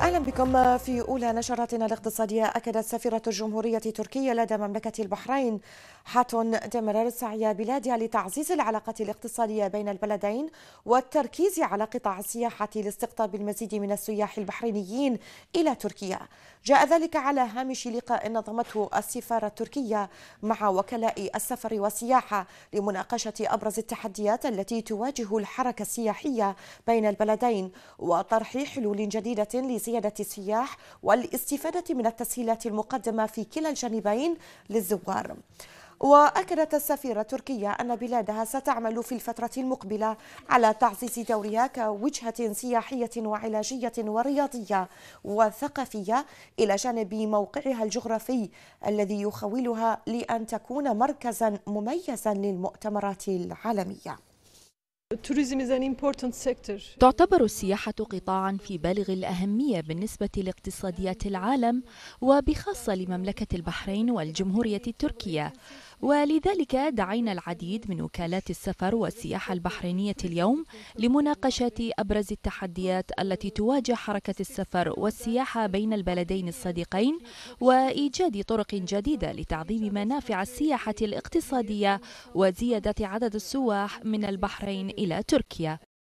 أهلا بكم في أولى نشراتنا الاقتصادية أكدت سفيرة الجمهورية التركية لدى مملكة البحرين حة تمرر سعي بلادها لتعزيز العلاقة الاقتصادية بين البلدين والتركيز على قطاع السياحة لاستقطاب المزيد من السياح البحرينيين إلى تركيا جاء ذلك على هامش لقاء نظمته السفارة التركية مع وكلاء السفر والسياحة لمناقشة أبرز التحديات التي تواجه الحركة السياحية بين البلدين وطرح حلول جديدة لزيادة السياح والاستفادة من التسهيلات المقدمة في كلا الجانبين للزوار وأكدت السفيرة التركية أن بلادها ستعمل في الفترة المقبلة على تعزيز دورها كوجهة سياحية وعلاجية ورياضية وثقافية إلى جانب موقعها الجغرافي الذي يخولها لأن تكون مركزا مميزا للمؤتمرات العالمية تعتبر السياحة قطاعا في بالغ الأهمية بالنسبة لاقتصاديات العالم وبخاصة لمملكة البحرين والجمهورية التركية ولذلك دعينا العديد من وكالات السفر والسياحة البحرينية اليوم لمناقشة أبرز التحديات التي تواجه حركة السفر والسياحة بين البلدين الصديقين وإيجاد طرق جديدة لتعظيم منافع السياحة الاقتصادية وزيادة عدد السواح من البحرين إلى تركيا